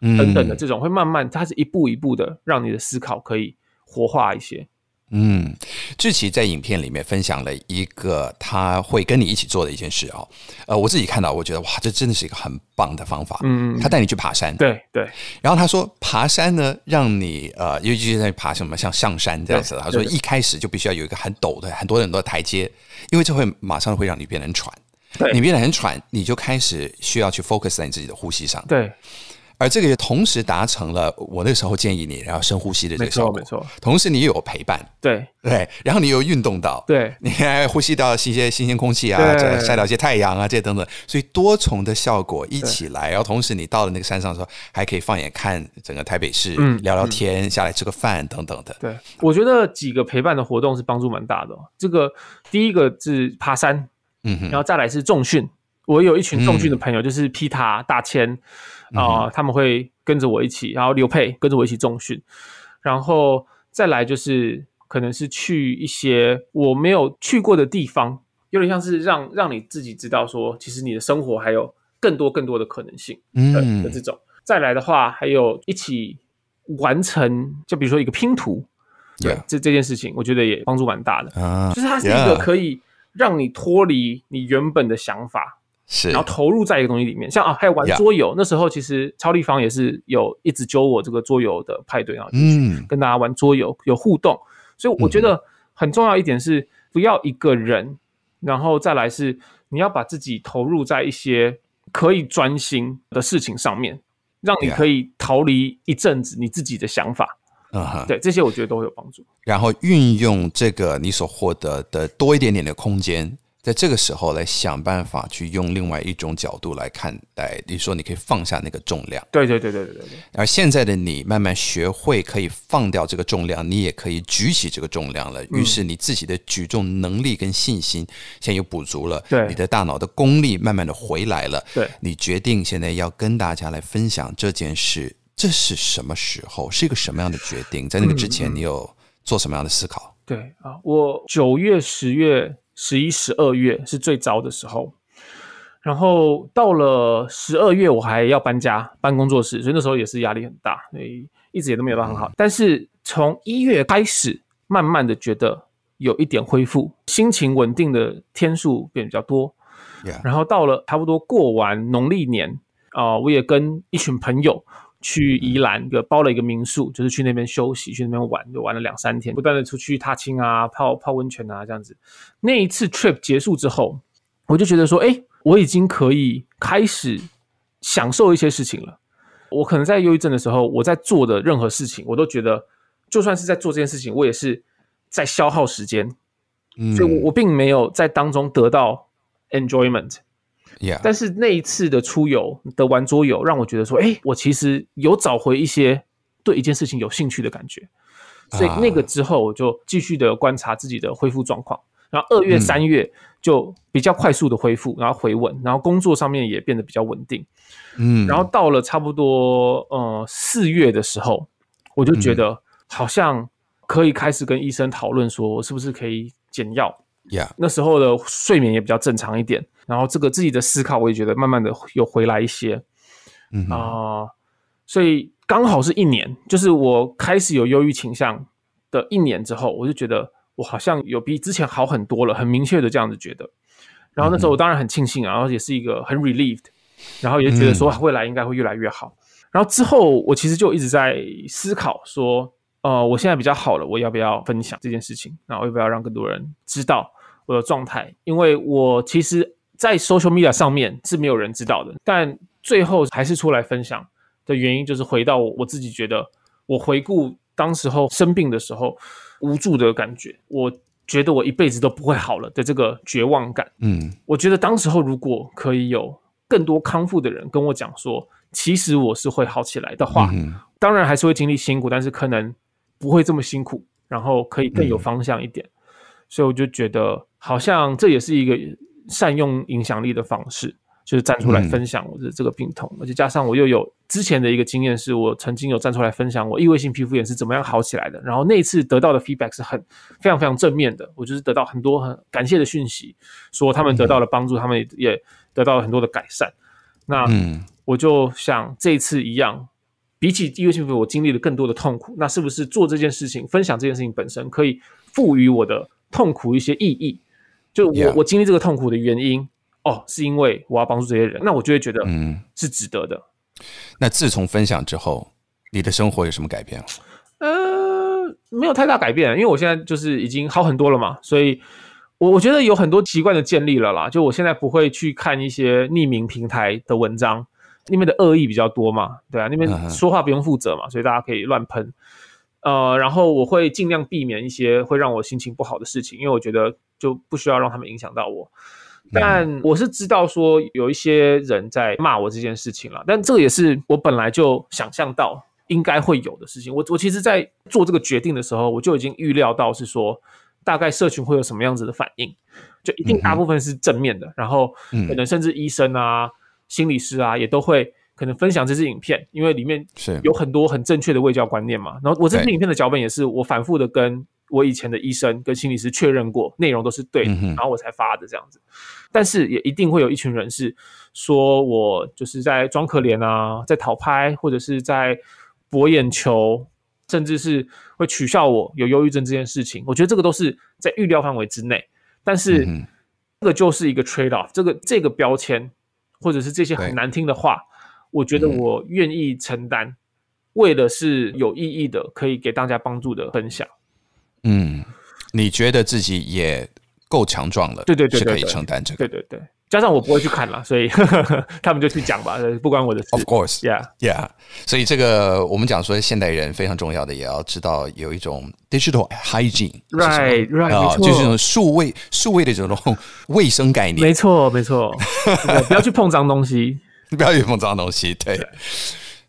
等等的这种会慢慢，它是一步一步的让你的思考可以活化一些。嗯，志奇在影片里面分享了一个他会跟你一起做的一件事哦，呃，我自己看到，我觉得哇，这真的是一个很棒的方法。嗯嗯。他带你去爬山。对对。然后他说爬山呢，让你呃，尤其是在爬什么像上山这样子的，他说一开始就必须要有一个很陡的很多很多台阶，因为这会马上会让你变成喘。你变得很喘，你就开始需要去 focus 在你自己的呼吸上。对，而这个也同时达成了我那个时候建议你，然后深呼吸的这个。效果，没错。同时你又有陪伴。对对，然后你又运动到，对，你还呼吸到一些新鲜空气啊，晒到一些太阳啊，这等等，所以多重的效果一起来。然后同时你到了那个山上的时候，还可以放眼看整个台北市，聊聊天，下来吃个饭等等的。对，我觉得几个陪伴的活动是帮助蛮大的。这个第一个是爬山。然后再来是重训，我有一群重训的朋友，就是皮塔大千啊，他们会跟着我一起，然后刘佩跟着我一起重训，然后再来就是可能是去一些我没有去过的地方，有点像是让让你自己知道说，其实你的生活还有更多更多的可能性，嗯，的这种。再来的话，还有一起完成，就比如说一个拼图，对这这件事情，我觉得也帮助蛮大的，就是它是一个可以。让你脱离你原本的想法，是，然后投入在一个东西里面，像啊，还有玩桌游。那时候其实超立方也是有一直揪我这个桌游的派对，啊，嗯，跟大家玩桌游有互动。所以我觉得很重要一点是，不要一个人，然后再来是你要把自己投入在一些可以专心的事情上面，让你可以逃离一阵子你自己的想法。嗯，对，这些我觉得都会有帮助。然后运用这个你所获得的多一点点的空间，在这个时候来想办法去用另外一种角度来看待，你说你可以放下那个重量。对，对，对，对，对，对。而现在的你慢慢学会可以放掉这个重量，你也可以举起这个重量了。于是你自己的举重能力跟信心现在又补足了，对，你的大脑的功力慢慢的回来了。对你决定现在要跟大家来分享这件事。这是什么时候？是一个什么样的决定？在那个之前，你有做什么样的思考？对啊，我九月、十月、十一、十二月是最糟的时候，然后到了十二月，我还要搬家、搬工作室，所以那时候也是压力很大，所以一直也都没有办法很好。但是从一月开始，慢慢的觉得有一点恢复，心情稳定的天数变比较多。然后到了差不多过完农历年啊，我也跟一群朋友。去宜兰，个包了一个民宿，就是去那边休息，去那边玩，就玩了两三天，不断的出去踏青啊，泡泡温泉啊这样子。那一次 trip 结束之后，我就觉得说，哎，我已经可以开始享受一些事情了。我可能在忧郁症的时候，我在做的任何事情，我都觉得，就算是在做这件事情，我也是在消耗时间，所以我我并没有在当中得到 enjoyment。但是那一次的出游的玩桌游，让我觉得说，哎，我其实有找回一些对一件事情有兴趣的感觉。所以那个之后，我就继续的观察自己的恢复状况。然后二月、三月就比较快速的恢复，然后回稳，然后工作上面也变得比较稳定。嗯，然后到了差不多呃四月的时候，我就觉得好像可以开始跟医生讨论说，我是不是可以减药。Yeah，那时候的睡眠也比较正常一点，然后这个自己的思考我也觉得慢慢的有回来一些，嗯啊，所以刚好是一年，就是我开始有忧郁倾向的一年之后，我就觉得我好像有比之前好很多了，很明确的这样子觉得。然后那时候我当然很庆幸啊，然后也是一个很 relieved，然后也觉得说未来应该会越来越好。然后之后我其实就一直在思考说。呃，我现在比较好了，我要不要分享这件事情？那要不要让更多人知道我的状态？因为我其实，在 social media 上面是没有人知道的。但最后还是出来分享的原因，就是回到我自己觉得，我回顾当时候生病的时候无助的感觉，我觉得我一辈子都不会好了的这个绝望感。嗯，我觉得当时候如果可以有更多康复的人跟我讲说，其实我是会好起来的话，嗯当然还是会经历辛苦，但是可能。不会这么辛苦，然后可以更有方向一点，所以我就觉得好像这也是一个善用影响力的方式，就是站出来分享我的这个病痛，而且加上我又有之前的一个经验，是我曾经有站出来分享我异位性皮肤炎是怎么样好起来的，然后那一次得到的 feedback 是很非常非常正面的，我就是得到很多很感谢的讯息，说他们得到了帮助，他们也得到了很多的改善。那我就想这次一样。比起优幸福，我经历了更多的痛苦。那是不是做这件事情、分享这件事情本身，可以赋予我的痛苦一些意义？就我我经历这个痛苦的原因，哦，是因为我要帮助这些人，那我就会觉得嗯是值得的。那自从分享之后，你的生活有什么改变？呃，没有太大改变，因为我现在就是已经好很多了嘛，所以我我觉得有很多习惯的建立了啦。就我现在不会去看一些匿名平台的文章。那边的恶意比较多嘛，对啊，那边说话不用负责嘛，所以大家可以乱喷。呃，然后我会尽量避免一些会让我心情不好的事情，因为我觉得就不需要让他们影响到我。但我是知道说有一些人在骂我这件事情了，但这个也是我本来就想象到应该会有的事情。我我其实，在做这个决定的时候，我就已经预料到是说大概社群会有什么样子的反应，就一定大部分是正面的，然后可能甚至医生啊。心理师啊，也都会可能分享这支影片，因为里面是有很多很正确的喂教观念嘛。然后我这支影片的脚本也是我反复的跟我以前的医生跟心理师确认过，内容都是对，然后我才发的这样子。但是也一定会有一群人是说我就是在装可怜啊，在讨拍，或者是在博眼球，甚至是会取笑我有忧郁症这件事情。我觉得这个都是在预料范围之内，但是这个就是一个 trade off，这个这个标签。或者是这些很难听的话，我觉得我愿意承担，为了是有意义的，可以给大家帮助的分享。嗯，你觉得自己也。够强壮了，对对对，是可以承担这个。对对对，加上我不会去看了，所以 他们就去讲吧，不关我的事。Of course，yeah，yeah。所以这个我们讲说，现代人非常重要的，也要知道有一种 digital hygiene，right，right，没错，就是这种数位数位的这种卫生概念。没错，没错，不要去碰脏东西，不要去碰脏东西，对。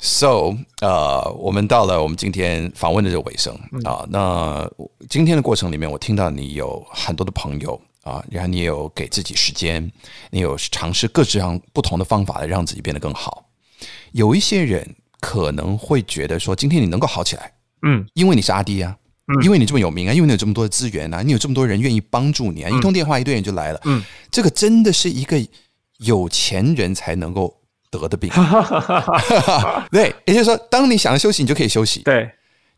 So，呃，我们到了我们今天访问的这个尾声啊。那今天的过程里面，我听到你有很多的朋友啊，然后你有给自己时间，你有尝试各式各样不同的方法来让自己变得更好。有一些人可能会觉得说，今天你能够好起来，嗯，因为你是阿弟呀，嗯，因为你这么有名啊，因为你有这么多的资源啊，你有这么多人愿意帮助你啊，一通电话，一堆人就来了，嗯，这个真的是一个有钱人才能够。得的病，对，也就是说，当你想要休息，你就可以休息。对，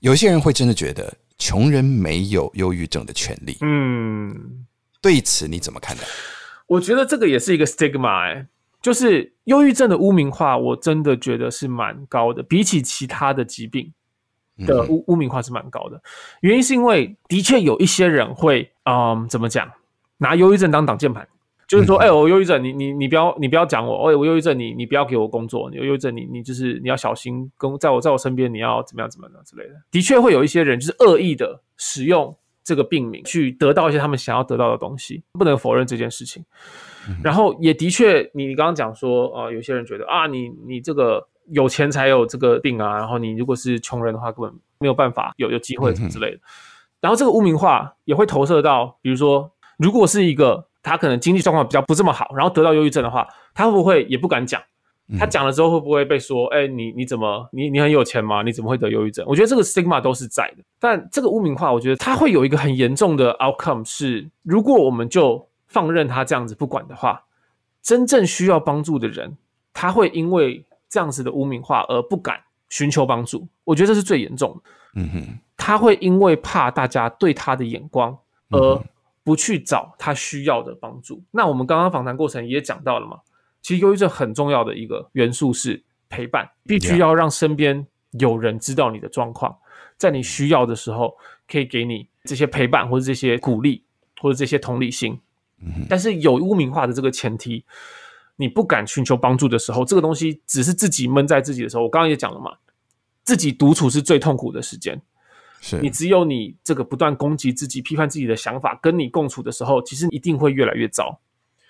有些人会真的觉得，穷人没有忧郁症的权利。嗯，对此你怎么看待？我觉得这个也是一个 stigma，哎，就是忧郁症的污名化，我真的觉得是蛮高的，比起其他的疾病的污污名化是蛮高的。原因是因为的确有一些人会，嗯，怎么讲，拿忧郁症当挡箭牌。就是说，哎，我忧郁症，你你你不要你不要讲我，哎，我忧郁症，你你不要给我工作，你忧郁症，你你就是你要小心跟在我在我身边，你要怎么样怎么的之类的。的确会有一些人就是恶意的使用这个病名去得到一些他们想要得到的东西，不能否认这件事情。然后也的确，你你刚刚讲说，呃，有些人觉得啊，你你这个有钱才有这个病啊，然后你如果是穷人的话，根本没有办法有有机会什么之类的。然后这个污名化也会投射到，比如说，如果是一个。他可能经济状况比较不这么好，然后得到忧郁症的话，他会不会也不敢讲？他讲了之后会不会被说？哎，你你怎么你你很有钱吗？你怎么会得忧郁症？我觉得这个 stigma 都是在的。但这个污名化，我觉得他会有一个很严重的 outcome，是如果我们就放任他这样子不管的话，真正需要帮助的人，他会因为这样子的污名化而不敢寻求帮助。我觉得这是最严重的。嗯哼，他会因为怕大家对他的眼光而。不去找他需要的帮助，那我们刚刚访谈过程也讲到了嘛。其实忧郁症很重要的一个元素是陪伴，必须要让身边有人知道你的状况，在你需要的时候可以给你这些陪伴或者这些鼓励或者这些同理心。但是有污名化的这个前提，你不敢寻求帮助的时候，这个东西只是自己闷在自己的时候。我刚刚也讲了嘛，自己独处是最痛苦的时间。你只有你这个不断攻击自己、批判自己的想法跟你共处的时候，其实一定会越来越糟。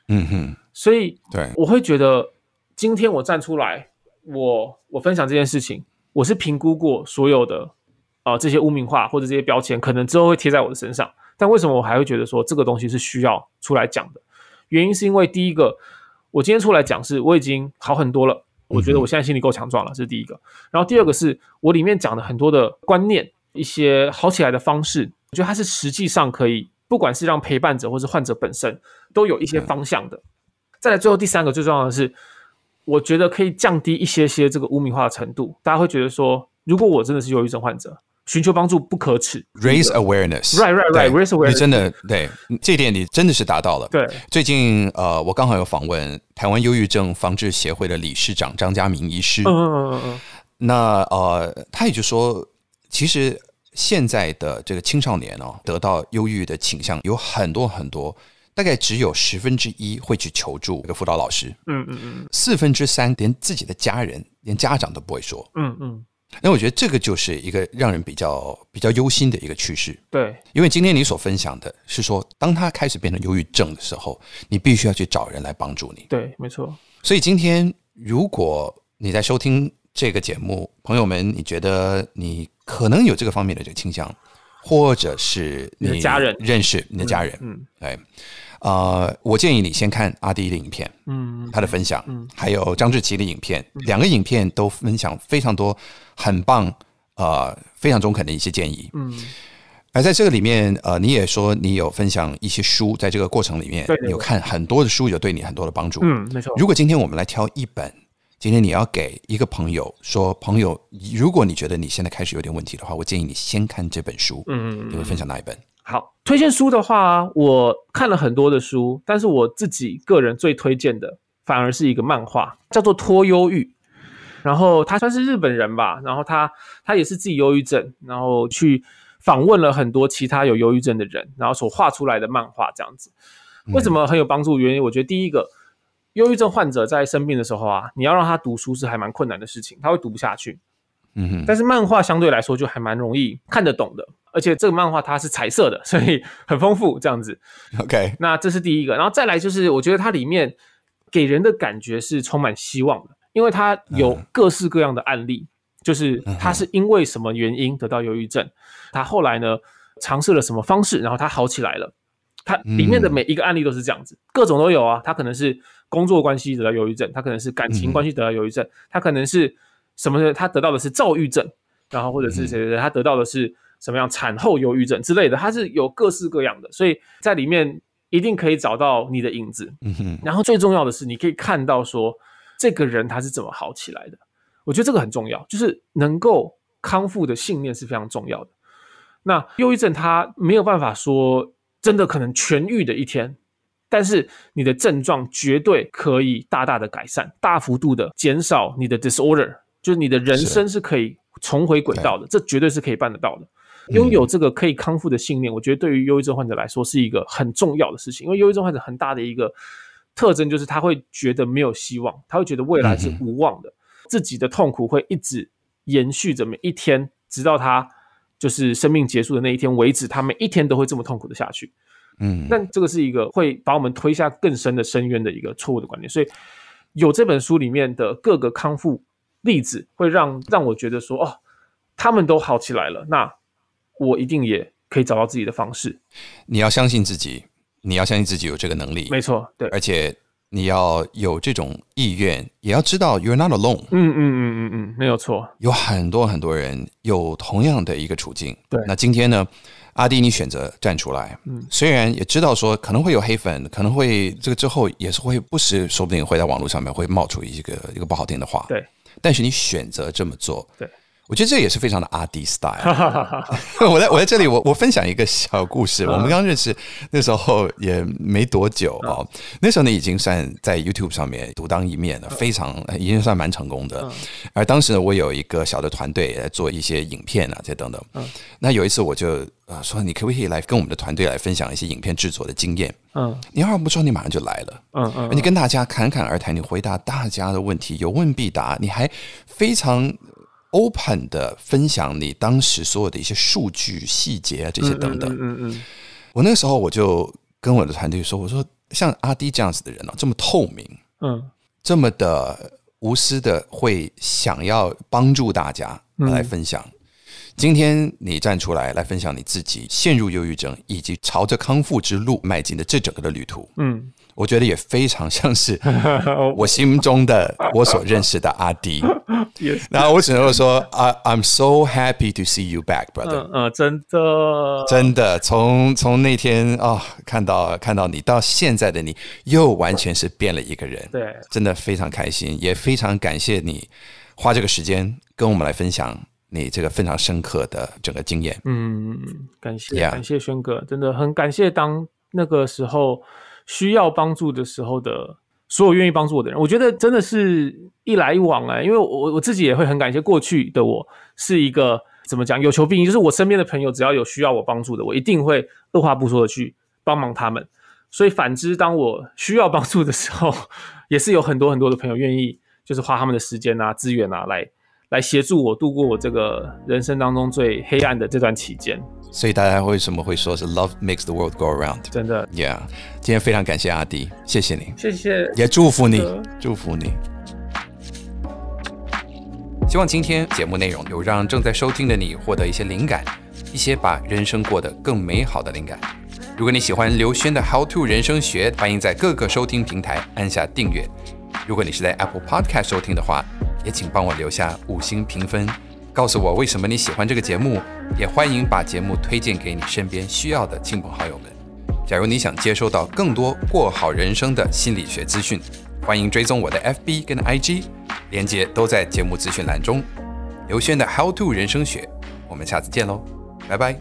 嗯哼，所以对，我会觉得今天我站出来，我我分享这件事情，我是评估过所有的啊这些污名化或者这些标签，可能之后会贴在我的身上。但为什么我还会觉得说这个东西是需要出来讲的？原因是因为第一个，我今天出来讲，是我已经好很多了，我觉得我现在心理够强壮了，这是第一个。然后第二个是我里面讲的很多的观念。一些好起来的方式，我觉得它是实际上可以，不管是让陪伴者或是患者本身都有一些方向的。再来，最后第三个最重要的是，我觉得可以降低一些些这个污名化的程度。大家会觉得说，如果我真的是忧郁症患者，寻求帮助不可耻。Raise awareness，right，right，right。你真的对这点，你真的是达到了。对，最近呃，我刚好有访问台湾忧郁症防治协会的理事长张家明医师。嗯嗯嗯嗯。那呃，他也就说，其实。现在的这个青少年哦，得到忧郁的倾向有很多很多，大概只有十分之一会去求助一个辅导老师。嗯嗯嗯，四分之三连自己的家人、连家长都不会说。嗯嗯，那我觉得这个就是一个让人比较比较忧心的一个趋势。对，因为今天你所分享的是说，当他开始变成忧郁症的时候，你必须要去找人来帮助你。对，没错。所以今天如果你在收听这个节目，朋友们，你觉得你？可能有这个方面的这个倾向，或者是你的家人认识你的家人，嗯，对，呃，我建议你先看阿迪的影片，嗯，他的分享，嗯，还有张志奇的影片，两个影片都分享非常多很棒，呃，非常中肯的一些建议，嗯，而在这个里面，呃，你也说你有分享一些书，在这个过程里面，有看很多的书，有对你很多的帮助，嗯，没错。如果今天我们来挑一本。今天你要给一个朋友说，朋友，如果你觉得你现在开始有点问题的话，我建议你先看这本书。嗯嗯你会分享哪一本？好，推荐书的话，我看了很多的书，但是我自己个人最推荐的反而是一个漫画，叫做《脱忧郁》。然后他算是日本人吧，然后他他也是自己忧郁症，然后去访问了很多其他有忧郁症的人，然后所画出来的漫画这样子。为什么很有帮助？原因我觉得第一个。忧郁症患者在生病的时候啊，你要让他读书是还蛮困难的事情，他会读不下去。嗯哼，但是漫画相对来说就还蛮容易看得懂的，而且这个漫画它是彩色的，所以很丰富。这样子，OK，那这是第一个，然后再来就是我觉得它里面给人的感觉是充满希望的，因为它有各式各样的案例，就是他是因为什么原因得到忧郁症，他后来呢尝试了什么方式，然后他好起来了。它里面的每一个案例都是这样子，各种都有啊。他可能是工作关系得到忧郁症，他可能是感情关系得到忧郁症，他可能是什么的，他得到的是躁郁症，然后或者是谁谁谁，他得到的是什么样产后忧郁症之类的，它是有各式各样的，所以在里面一定可以找到你的影子。然后最重要的是，你可以看到说这个人他是怎么好起来的。我觉得这个很重要，就是能够康复的信念是非常重要的。那忧郁症他没有办法说。真的可能痊愈的一天，但是你的症状绝对可以大大的改善，大幅度的减少你的 disorder，就是你的人生是可以重回轨道的，这绝对是可以办得到的。拥有这个可以康复的信念，我觉得对于忧郁症患者来说是一个很重要的事情，因为忧郁症患者很大的一个特征就是他会觉得没有希望，他会觉得未来是无望的，自己的痛苦会一直延续着，每一天，直到他。就是生命结束的那一天为止，他每一天都会这么痛苦的下去，嗯，那这个是一个会把我们推下更深的深渊的一个错误的观念，所以有这本书里面的各个康复例子，会让让我觉得说，哦，他们都好起来了，那我一定也可以找到自己的方式。你要相信自己，你要相信自己有这个能力，没错，对，而且。你要有这种意愿，也要知道 you're not alone。嗯嗯嗯嗯嗯，没有错，有很多很多人有同样的一个处境。对，那今天呢，阿迪你选择站出来，嗯，虽然也知道说可能会有黑粉，可能会这个之后也是会不时，说不定会在网络上面会冒出一个一个不好听的话。对，但是你选择这么做，对。我觉得这也是非常的阿迪 style。我在我在这里，我我分享一个小故事。我们刚认识那时候也没多久啊，那时候呢已经算在 YouTube 上面独当一面了，非常已经算蛮成功的。而当时呢，我有一个小的团队来做一些影片啊，这等等。那有一次我就啊说，你可不可以来跟我们的团队来分享一些影片制作的经验？嗯。你二话不说，你马上就来了。嗯嗯。你跟大家侃侃而谈，你回答大家的问题，有问必答，你还非常。open 的分享，你当时所有的一些数据、细节啊，这些等等。嗯嗯我那个时候我就跟我的团队说：“我说像阿迪这样子的人呢，这么透明，嗯，这么的无私的，会想要帮助大家来分享。今天你站出来来分享你自己陷入忧郁症，以及朝着康复之路迈进的这整个的旅途。”嗯。我觉得也非常像是 我心中的我所认识的阿迪，然后我只能说 i m so happy to see you back, brother。嗯，真的，真的，从从那天啊看到看到你到现在的你，又完全是变了一个人。对，真的非常开心，也非常感谢你花这个时间跟我们来分享你这个非常深刻的整个经验。嗯，感谢感谢轩哥，真的很感谢当那个时候。需要帮助的时候的所有愿意帮助我的人，我觉得真的是一来一往啊！因为我我自己也会很感谢过去的我是一个怎么讲有求必应，就是我身边的朋友只要有需要我帮助的，我一定会二话不说的去帮忙他们。所以反之，当我需要帮助的时候，也是有很多很多的朋友愿意就是花他们的时间啊、资源啊，来来协助我度过我这个人生当中最黑暗的这段期间。所以大家为什么会说是 love makes the world go around？真的，Yeah，今天非常感谢阿迪，谢谢你，谢谢，也祝福你，祝福你。希望今天节目内容有让正在收听的你获得一些灵感，一些把人生过得更美好的灵感。如果你喜欢刘轩的《How to 人生学》，欢迎在各个收听平台按下订阅。如果你是在 Apple Podcast 收听的话，也请帮我留下五星评分。告诉我为什么你喜欢这个节目，也欢迎把节目推荐给你身边需要的亲朋好友们。假如你想接收到更多过好人生的心理学资讯，欢迎追踪我的 FB 跟 IG，连接都在节目资讯栏中。刘轩的 How to 人生学，我们下次见喽，拜拜。